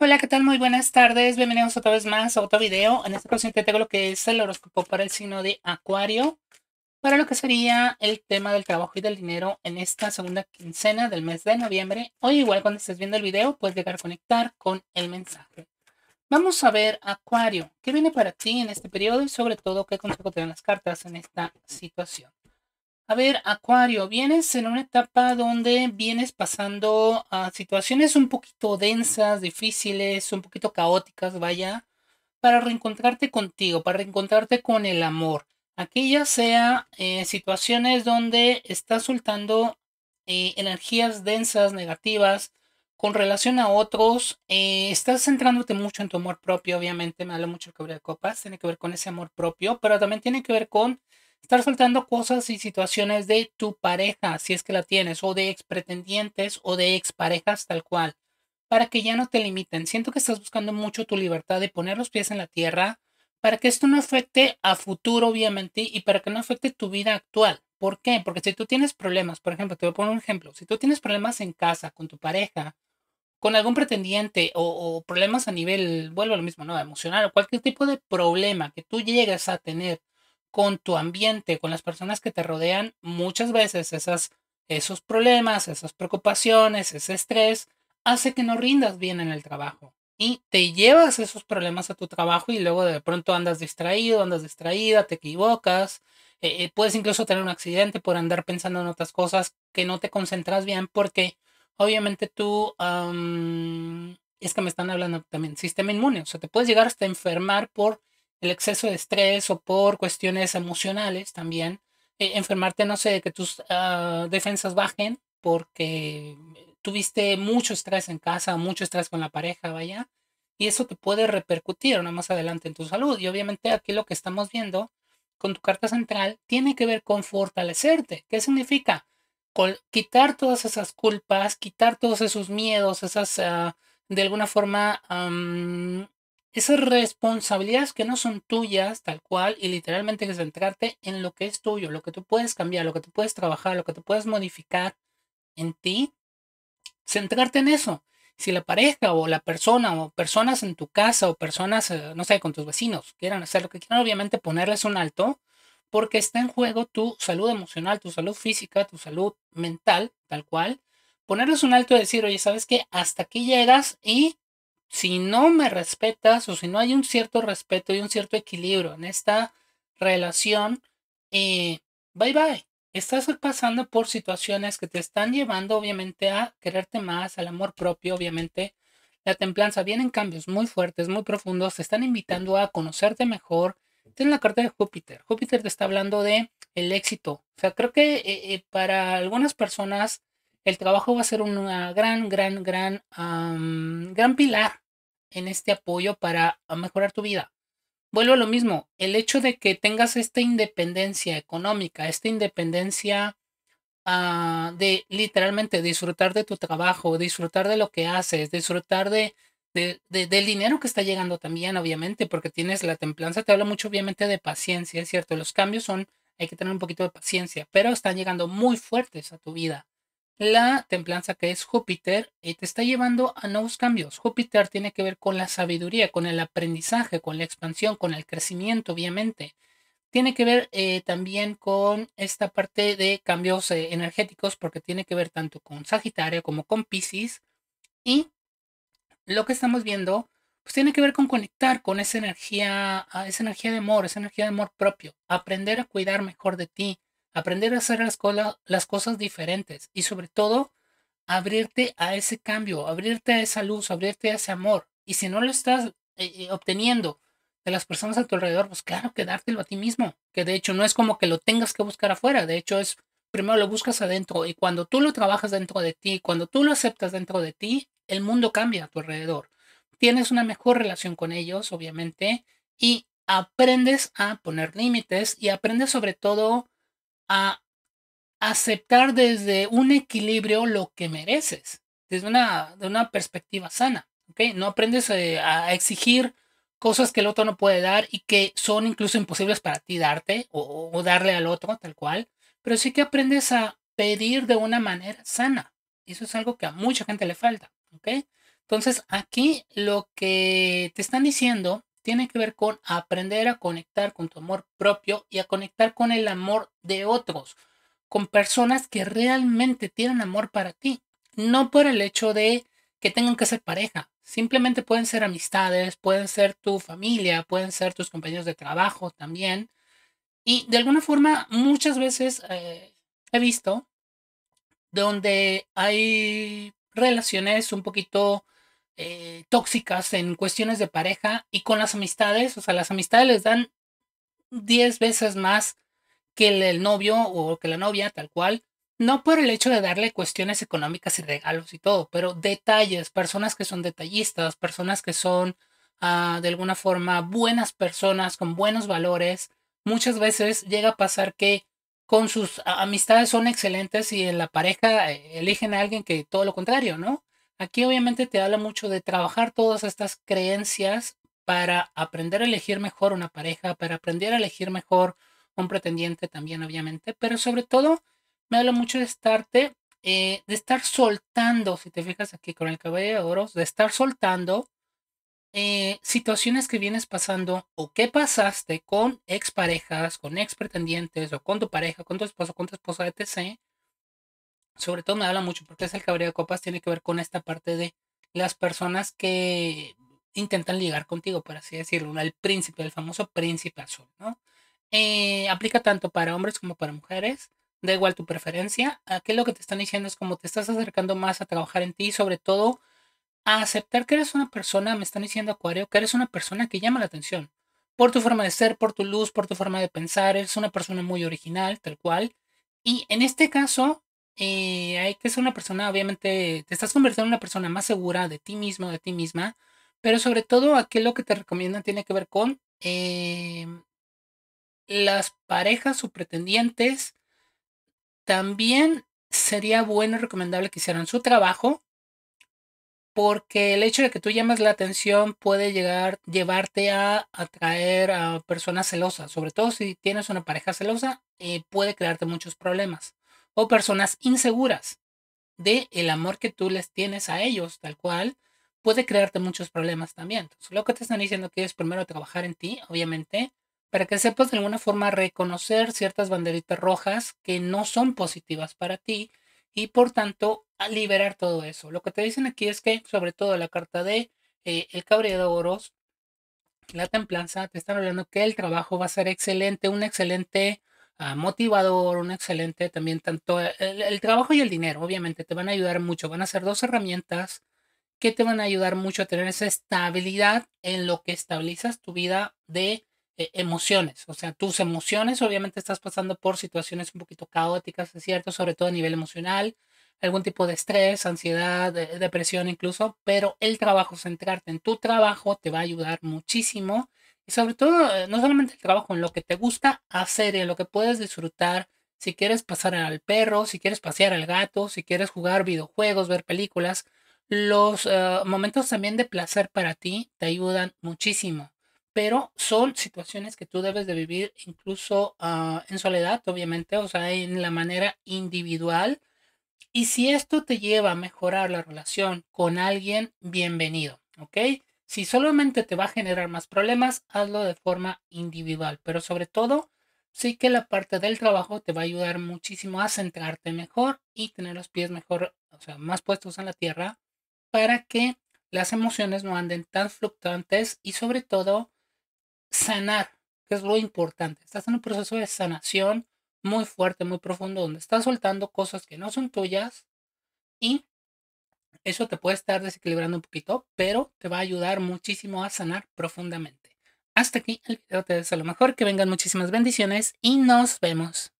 Hola, ¿qué tal? Muy buenas tardes. Bienvenidos otra vez más a otro video. En esta ocasión te tengo lo que es el horóscopo para el signo de Acuario, para lo que sería el tema del trabajo y del dinero en esta segunda quincena del mes de noviembre. hoy igual cuando estés viendo el video, puedes llegar a conectar con el mensaje. Vamos a ver, Acuario, ¿qué viene para ti en este periodo y sobre todo qué consejo te dan las cartas en esta situación? A ver, Acuario, vienes en una etapa donde vienes pasando a situaciones un poquito densas, difíciles, un poquito caóticas, vaya, para reencontrarte contigo, para reencontrarte con el amor. Aquí ya sea eh, situaciones donde estás soltando eh, energías densas, negativas, con relación a otros, eh, estás centrándote mucho en tu amor propio, obviamente, me habla mucho el cabrón de copas, tiene que ver con ese amor propio, pero también tiene que ver con estar soltando cosas y situaciones de tu pareja, si es que la tienes, o de ex pretendientes o de ex parejas tal cual, para que ya no te limiten. Siento que estás buscando mucho tu libertad de poner los pies en la tierra, para que esto no afecte a futuro, obviamente, y para que no afecte tu vida actual. ¿Por qué? Porque si tú tienes problemas, por ejemplo, te voy a poner un ejemplo, si tú tienes problemas en casa con tu pareja, con algún pretendiente o, problemas a nivel, vuelvo a lo mismo, ¿no? Emocional o cualquier tipo de problema que tú llegas a tener con tu ambiente, con las personas que te rodean, muchas veces esas, esos problemas, esas preocupaciones, ese estrés, hace que no rindas bien en el trabajo. Y te llevas esos problemas a tu trabajo y luego de pronto andas distraído, andas distraída, te equivocas, eh, eh, puedes incluso tener un accidente por andar pensando en otras cosas que no te concentras bien porque obviamente tú, es que me están hablando también, sistema inmune, o sea, te puedes llegar hasta enfermar por el exceso de estrés o por cuestiones emocionales también. Eh, enfermarte, no sé, de que tus ah, defensas bajen porque tuviste mucho estrés en casa, mucho estrés con la pareja, vaya. Y eso te puede repercutir una más adelante en tu salud. Y obviamente aquí lo que estamos viendo con tu carta central tiene que ver con fortalecerte. ¿Qué significa? quitar todas esas culpas, quitar todos esos miedos, esas, ah, de alguna forma, esas responsabilidades que no son tuyas tal cual y literalmente que centrarte en lo que es tuyo, lo que tú puedes cambiar, lo que tú puedes trabajar, lo que tú puedes modificar en ti, centrarte en eso. Si la pareja o la persona o personas en tu casa o personas, eh, no sé, con tus vecinos quieran hacer lo que quieran, obviamente ponerles un alto porque está en juego tu salud emocional, tu salud física, tu salud mental, tal cual. Ponerles un alto y decir, oye, ¿sabes qué? Hasta aquí llegas y si no me respetas o si no hay un cierto respeto y un cierto equilibrio en esta relación, eh, bye bye. Estás pasando por situaciones que te están llevando obviamente a quererte más, al amor propio, obviamente. La templanza viene en cambios muy fuertes, muy profundos, te están invitando a conocerte mejor. Tienes la carta de Júpiter. Júpiter te está hablando de el éxito. O sea, creo que eh, eh, para algunas personas el trabajo va a ser una gran, gran, gran, gran pilar en este apoyo para ah, mejorar tu vida. Vuelvo a lo mismo, el hecho de que tengas esta independencia económica, esta independencia ah, de literalmente disfrutar de tu trabajo, disfrutar de lo que haces, disfrutar del dinero que está llegando también, obviamente, porque tienes la templanza, te habla mucho obviamente de paciencia, es cierto, los cambios son, hay que tener un poquito de paciencia, pero están llegando muy fuertes a tu vida. La templanza que es Júpiter te está llevando a nuevos cambios. Júpiter tiene que ver con la sabiduría, con el aprendizaje, con la expansión, con el crecimiento, obviamente. Tiene que ver eh, también con esta parte de cambios eh, energéticos porque tiene que ver tanto con Sagitario como con Pisces. Y lo que estamos viendo pues, tiene que ver con conectar con esa energía, esa energía de amor, esa energía de amor propio, aprender a cuidar mejor de ti, aprender a hacer las, las cosas diferentes y sobre todo abrirte a ese cambio, abrirte a esa luz, abrirte a ese amor. Y si no lo estás eh, eh, obteniendo de las personas a tu alrededor, pues claro, que dártelo a ti mismo, que de hecho no es como que lo tengas que buscar afuera, de hecho es primero lo buscas adentro y cuando tú lo trabajas dentro de ti, cuando tú lo aceptas dentro de ti, el mundo cambia a tu alrededor. Tienes una mejor relación con ellos, obviamente, y aprendes a poner límites y aprendes sobre todo a aceptar desde un equilibrio lo que mereces, desde una, perspectiva sana. No aprendes eh, a exigir cosas que el otro no puede dar y que son incluso imposibles para ti darte o, darle al otro tal cual, pero sí que aprendes a pedir de una manera sana. Eso es algo que a mucha gente le falta. Entonces aquí lo que te están diciendo tiene que ver con aprender a conectar con tu amor propio y a conectar con el amor de otros, con personas que realmente tienen amor para ti, no por el hecho de que tengan que ser pareja, simplemente pueden ser amistades, pueden ser tu familia, pueden ser tus compañeros de trabajo también. Y de alguna forma muchas veces eh, he visto donde hay relaciones un poquito eh, tóxicas en cuestiones de pareja y con las amistades, o sea, las amistades les dan 10 veces más que el, novio o que la novia, tal cual, no por el hecho de darle cuestiones económicas y regalos y todo, pero detalles, personas que son detallistas, personas que son ah, de alguna forma buenas personas con buenos valores, muchas veces llega a pasar que con sus amistades son excelentes y en la pareja eh, eligen a alguien que todo lo contrario, ¿no? Aquí obviamente te habla mucho de trabajar todas estas creencias para aprender a elegir mejor una pareja, para aprender a elegir mejor un pretendiente también, obviamente, pero sobre todo me habla mucho de estarte, eh, de estar soltando, si te fijas aquí con el cabello de oros, de estar soltando eh, situaciones que vienes pasando o que pasaste con exparejas, con ex pretendientes o con tu pareja, con tu esposo, con tu esposa, etc sobre todo me habla mucho porque es el cabrío de copas, tiene que ver con esta parte de las personas que intentan ligar contigo, por así decirlo, el príncipe, el famoso príncipe azul, ¿no? Eh, aplica tanto para hombres como para mujeres, da igual tu preferencia, aquí lo que te están diciendo es como te estás acercando más a trabajar en ti y sobre todo a aceptar que eres una persona, me están diciendo Acuario, que eres una persona que llama la atención, por tu forma de ser, por tu luz, por tu forma de pensar, eres una persona muy original, tal cual, y en este caso y hay que ser una persona, obviamente, te estás convirtiendo en una persona más segura de ti mismo, de ti misma, pero sobre todo aquí lo que te recomiendan tiene que ver con eh, las parejas o pretendientes. También sería bueno y recomendable que hicieran su trabajo, porque el hecho de que tú llamas la atención puede llegar, llevarte a atraer a personas celosas, sobre todo si tienes una pareja celosa, eh, puede crearte muchos problemas o personas inseguras de el amor que tú les tienes a ellos, tal cual, puede crearte muchos problemas también. lo que te están diciendo que es primero trabajar en ti, obviamente, para que sepas de alguna forma reconocer ciertas banderitas rojas que no son positivas para ti y por tanto liberar todo eso. Lo que te dicen aquí es que, sobre todo la carta de eh, El Caballero de Oros, la templanza, te están hablando que el trabajo va a ser excelente, un excelente Ah, motivador, un excelente también tanto eh, el, trabajo y el dinero, obviamente te van a ayudar mucho, van a ser dos herramientas que te van a ayudar mucho a tener esa estabilidad en lo que estabilizas tu vida de eh, emociones, o sea, tus emociones, obviamente estás pasando por situaciones un poquito caóticas, es cierto, sobre todo a nivel emocional, algún tipo de estrés, ansiedad, eh, depresión incluso, pero el trabajo, centrarte en tu trabajo te va a ayudar muchísimo y sobre todo, eh, no solamente el trabajo, en lo que te gusta hacer, en lo que puedes disfrutar. Si quieres pasar al perro, si quieres pasear al gato, si quieres jugar videojuegos, ver películas, los eh, momentos también de placer para ti te ayudan muchísimo. Pero son situaciones que tú debes de vivir incluso ah, en soledad, obviamente, o sea, en la manera individual. Y si esto te lleva a mejorar la relación con alguien, bienvenido, ¿ok? Si solamente te va a generar más problemas, hazlo de forma individual, pero sobre todo sí que la parte del trabajo te va a ayudar muchísimo a centrarte mejor y tener los pies mejor, o sea, más puestos en la tierra para que las emociones no anden tan fluctuantes y sobre todo sanar, que es lo importante. Estás en un proceso de sanación muy fuerte, muy profundo, donde estás soltando cosas que no son tuyas y eso te puede estar desequilibrando un poquito, pero te va a ayudar muchísimo a sanar profundamente. Hasta aquí el video, te deseo lo mejor, que vengan muchísimas bendiciones y nos vemos.